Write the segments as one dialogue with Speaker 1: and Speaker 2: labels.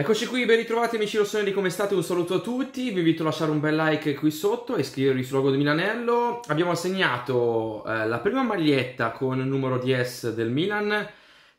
Speaker 1: Eccoci qui, ben ritrovati amici rossoni di come state, un saluto a tutti, vi invito a lasciare un bel like qui sotto e iscrivervi sul logo di Milanello. Abbiamo assegnato eh, la prima maglietta con il numero 10 del Milan,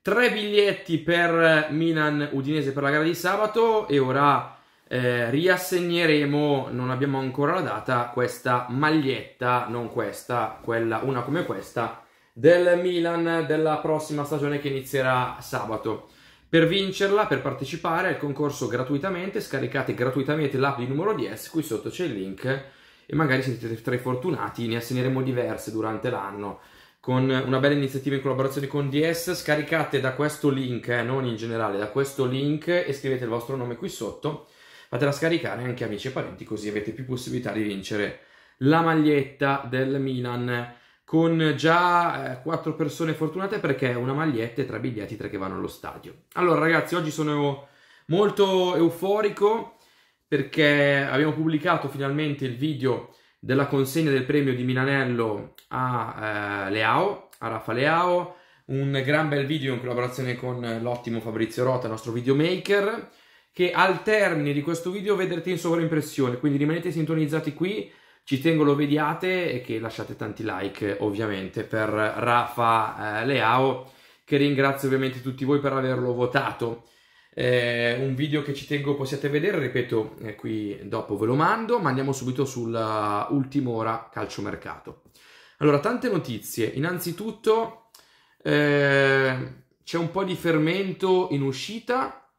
Speaker 1: tre biglietti per Milan Udinese per la gara di sabato e ora eh, riassegneremo, non abbiamo ancora la data, questa maglietta, non questa, quella una come questa, del Milan della prossima stagione che inizierà sabato. Per vincerla, per partecipare al concorso gratuitamente, scaricate gratuitamente l'app di numero 10, qui sotto c'è il link e magari siete tra i fortunati, ne assegneremo diverse durante l'anno con una bella iniziativa in collaborazione con DS, scaricate da questo link, eh, non in generale, da questo link e scrivete il vostro nome qui sotto, fatela scaricare anche amici e parenti così avete più possibilità di vincere la maglietta del Milan con già eh, quattro persone fortunate perché una maglietta e tre biglietti, tre che vanno allo stadio. Allora ragazzi, oggi sono molto euforico perché abbiamo pubblicato finalmente il video della consegna del premio di Milanello a eh, Leao, a Rafa Leao, un gran bel video in collaborazione con l'ottimo Fabrizio Rota, il nostro videomaker, che al termine di questo video vedrete in sovraimpressione, quindi rimanete sintonizzati qui ci tengo lo vediate e che lasciate tanti like ovviamente per Rafa eh, Leao, che ringrazio ovviamente tutti voi per averlo votato. Eh, un video che ci tengo possiate vedere, ripeto, eh, qui dopo ve lo mando, ma andiamo subito sull'ultima ora calciomercato. Allora, tante notizie. Innanzitutto eh, c'è un po' di fermento in uscita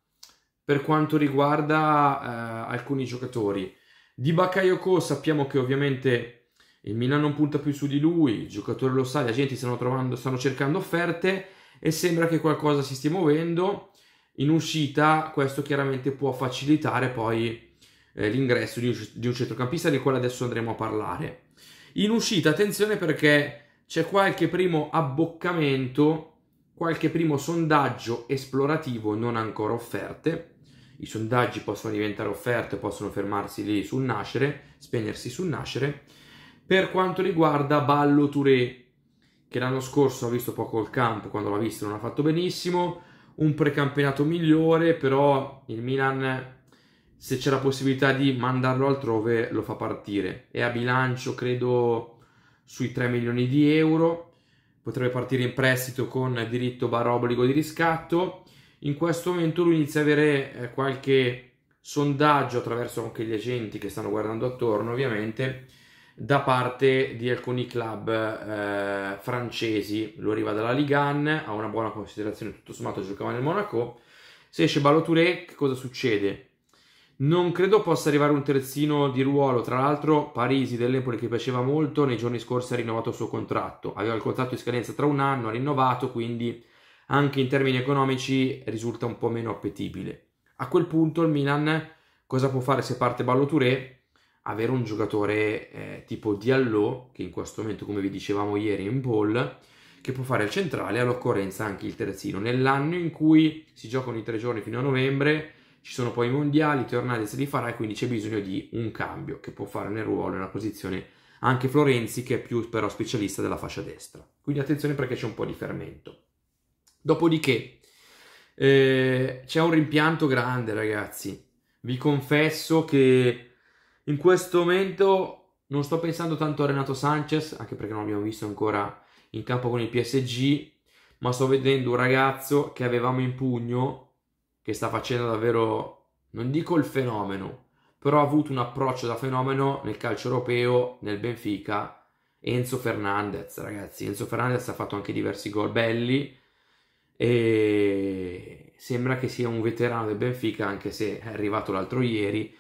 Speaker 1: per quanto riguarda eh, alcuni giocatori. Di Bakayoko sappiamo che ovviamente il Milan non punta più su di lui, il giocatore lo sa, gli agenti stanno, trovando, stanno cercando offerte e sembra che qualcosa si stia muovendo. In uscita questo chiaramente può facilitare poi eh, l'ingresso di un, di un centrocampista di quale adesso andremo a parlare. In uscita attenzione perché c'è qualche primo abboccamento, qualche primo sondaggio esplorativo non ancora offerte i sondaggi possono diventare offerte, possono fermarsi lì sul nascere, spegnersi sul nascere. Per quanto riguarda Ballo Touré, che l'anno scorso ha visto poco il campo, quando l'ha visto non ha fatto benissimo, un precampionato migliore, però il Milan se c'è la possibilità di mandarlo altrove lo fa partire. È a bilancio, credo, sui 3 milioni di euro. Potrebbe partire in prestito con diritto bar obbligo di riscatto. In questo momento lui inizia a avere eh, qualche sondaggio attraverso anche gli agenti che stanno guardando attorno, ovviamente, da parte di alcuni club eh, francesi. Lui arriva dalla Ligan, ha una buona considerazione, tutto sommato giocava nel Monaco. Se esce Balotouré, che cosa succede? Non credo possa arrivare un terzino di ruolo, tra l'altro Parisi dell'Empoli che piaceva molto, nei giorni scorsi ha rinnovato il suo contratto, aveva il contratto di scadenza tra un anno, ha rinnovato, quindi anche in termini economici risulta un po' meno appetibile. A quel punto il Milan cosa può fare se parte Balloturé? Avere un giocatore eh, tipo Diallo, che in questo momento come vi dicevamo ieri in ball, che può fare il centrale all'occorrenza anche il terzino. Nell'anno in cui si giocano i tre giorni fino a novembre, ci sono poi i mondiali, Tornade se li farà e quindi c'è bisogno di un cambio che può fare nel ruolo, nella posizione anche Florenzi che è più però specialista della fascia destra. Quindi attenzione perché c'è un po' di fermento. Dopodiché eh, c'è un rimpianto grande, ragazzi. Vi confesso che in questo momento non sto pensando tanto a Renato Sanchez, anche perché non l'abbiamo visto ancora in campo con il PSG, ma sto vedendo un ragazzo che avevamo in pugno, che sta facendo davvero, non dico il fenomeno, però ha avuto un approccio da fenomeno nel calcio europeo, nel Benfica, Enzo Fernandez, ragazzi. Enzo Fernandez ha fatto anche diversi gol belli, e sembra che sia un veterano del Benfica anche se è arrivato l'altro ieri.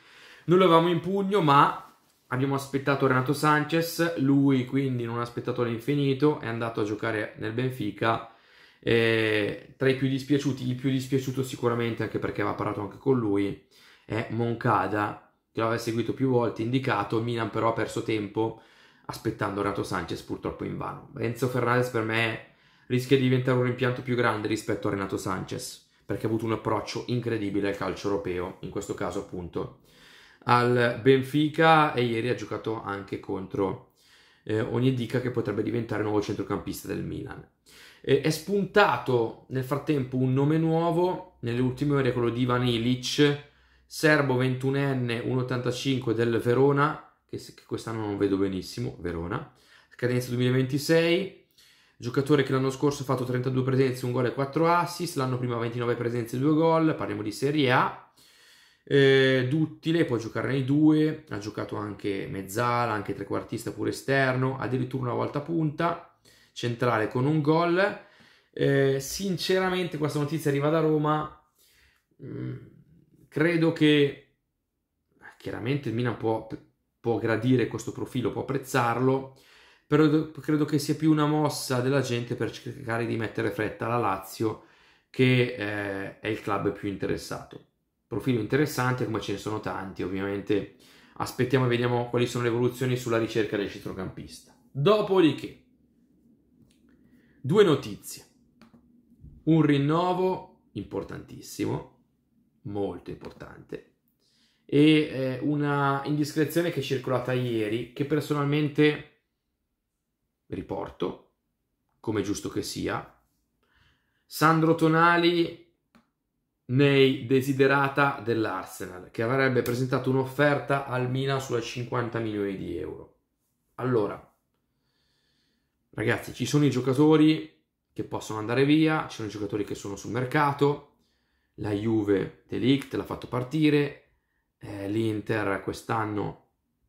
Speaker 1: non lo avevamo in pugno ma abbiamo aspettato Renato Sanchez, lui quindi non ha aspettato all'infinito, è andato a giocare nel Benfica. e tra i più dispiaciuti, il più dispiaciuto sicuramente anche perché aveva parlato anche con lui, è Moncada che l'aveva seguito più volte, indicato, Milan però ha perso tempo aspettando Renato Sanchez purtroppo in vano. Renzo Fernandez per me rischia di diventare un rimpianto più grande rispetto a Renato Sanchez, perché ha avuto un approccio incredibile al calcio europeo, in questo caso appunto al Benfica e ieri ha giocato anche contro eh, Onyedika che potrebbe diventare nuovo centrocampista del Milan. Eh, è spuntato nel frattempo un nome nuovo, nelle ultime ore quello di Ivan Ilic, serbo 21enne, 1,85 del Verona, che quest'anno non vedo benissimo, Verona, scadenza 2026, giocatore che l'anno scorso ha fatto 32 presenze, un gol e 4 assist, l'anno prima 29 presenze e 2 gol, parliamo di Serie A. Eh, duttile, può giocare nei due, ha giocato anche mezzala, anche trequartista pure esterno, addirittura una volta punta, centrale con un gol. Eh, sinceramente questa notizia arriva da Roma, mm, credo che chiaramente il Milan può, può gradire questo profilo, può apprezzarlo, però credo che sia più una mossa della gente per cercare di mettere fretta alla Lazio che eh, è il club più interessato. Profilo interessante come ce ne sono tanti, ovviamente aspettiamo e vediamo quali sono le evoluzioni sulla ricerca del centrocampista. Dopodiché, due notizie. Un rinnovo importantissimo, molto importante, e eh, una indiscrezione che è circolata ieri che personalmente riporto, come giusto che sia. Sandro Tonali nei desiderata dell'Arsenal, che avrebbe presentato un'offerta al Milan sulla 50 milioni di euro. Allora, ragazzi, ci sono i giocatori che possono andare via, ci sono i giocatori che sono sul mercato, la Juve Delict l'ha fatto partire, eh, l'Inter quest'anno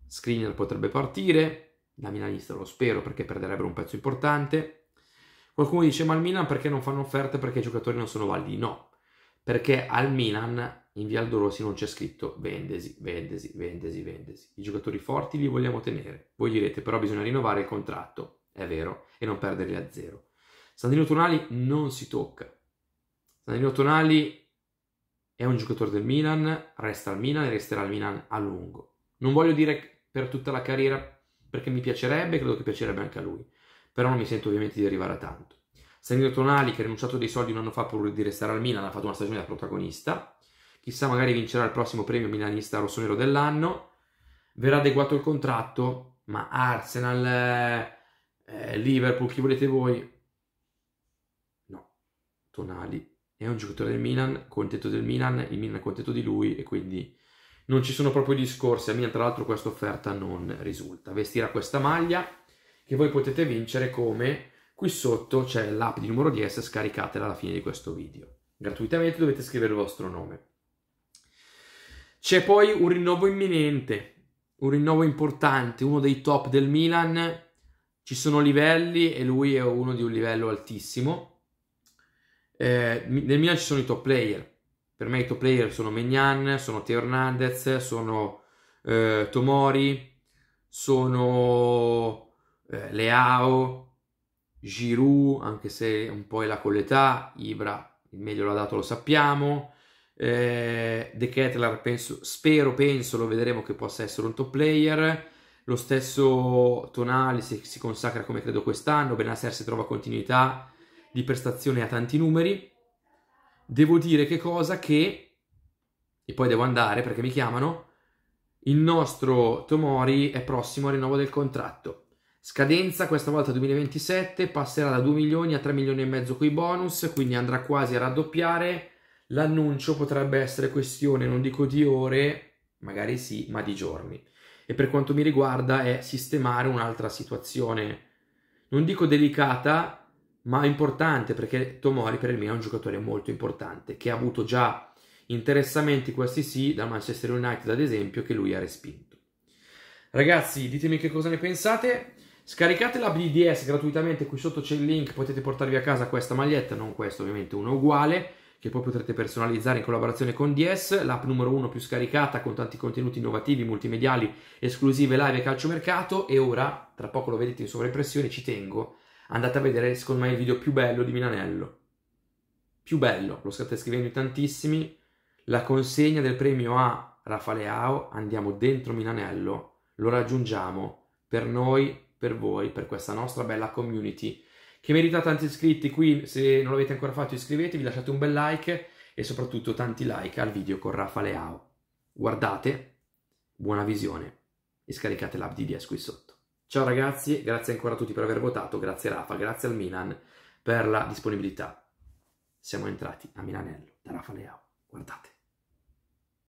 Speaker 1: Screener potrebbe partire, da milanista, lo spero perché perderebbero un pezzo importante. Qualcuno dice ma al Milan perché non fanno offerte perché i giocatori non sono validi? No, perché al Milan in via Aldorosi non c'è scritto vendesi, vendesi, vendesi, vendesi. I giocatori forti li vogliamo tenere. Voi direte però bisogna rinnovare il contratto, è vero, e non perderli a zero. Sandrino Tonali non si tocca. Sandrino Tonali è un giocatore del Milan, resta al Milan e resterà al Milan a lungo. Non voglio dire per tutta la carriera perché mi piacerebbe e credo che piacerebbe anche a lui, però non mi sento ovviamente di arrivare a tanto. Sandro Tonali che ha rinunciato dei soldi un anno fa pur di restare al Milan ha fatto una stagione da protagonista, chissà magari vincerà il prossimo premio milanista rossonero dell'anno, verrà adeguato il contratto, ma Arsenal, eh, eh Liverpool, chi volete voi, no, Tonali è un giocatore del Milan, contento del Milan, il Milan è contento di lui e quindi non ci sono proprio discorsi, a me tra l'altro questa offerta non risulta. Vestirà questa maglia che voi potete vincere come qui sotto c'è l'app di numero 10, scaricatela alla fine di questo video. Gratuitamente dovete scrivere il vostro nome. C'è poi un rinnovo imminente, un rinnovo importante, uno dei top del Milan. Ci sono livelli e lui è uno di un livello altissimo. Eh, nel Milan ci sono i top player, per me i top player sono Megnan, sono Teo Hernandez, sono eh, Tomori, sono eh, Leao, Giroud, anche se un po' è là con l'età, Ibra il meglio l'ha dato lo sappiamo, eh, De Kettler penso, spero, penso, lo vedremo che possa essere un top player, lo stesso Tonali si, si consacra come credo quest'anno, Benasser si trova continuità di prestazione a tanti numeri, devo dire che cosa? Che, e poi devo andare perché mi chiamano, il nostro Tomori è prossimo al rinnovo del contratto. Scadenza questa volta 2027, passerà da 2 milioni a 3 milioni e mezzo coi bonus, quindi andrà quasi a raddoppiare. L'annuncio potrebbe essere questione, non dico di ore, magari sì, ma di giorni. E per quanto mi riguarda è sistemare un'altra situazione, non dico delicata, ma è importante perché Tomori per il Milan è un giocatore molto importante che ha avuto già interessamenti questi sì dal Manchester United ad esempio che lui ha respinto. Ragazzi, ditemi che cosa ne pensate. Scaricate la BDS gratuitamente, qui sotto c'è il link, potete portarvi a casa questa maglietta, non questa ovviamente, una uguale, che poi potrete personalizzare in collaborazione con DS, l'app numero uno più scaricata con tanti contenuti innovativi, multimediali, esclusive, live e calciomercato e ora, tra poco lo vedete in sovraimpressione, ci tengo, andate a vedere secondo me il video più bello di Milanello. Più bello, lo state scrivendo in tantissimi, la consegna del premio a Rafaleao, andiamo dentro Milanello, lo raggiungiamo per noi, per voi, per questa nostra bella community che merita tanti iscritti. Qui se non l'avete ancora fatto iscrivetevi, lasciate un bel like e soprattutto tanti like al video con Rafaleao. Guardate, buona visione e scaricate l'app di DS qui sotto. Ciao ragazzi, grazie ancora a tutti per aver votato, grazie Rafa, grazie al Milan per la disponibilità. Siamo entrati a Milanello da Rafa Leao, guardate.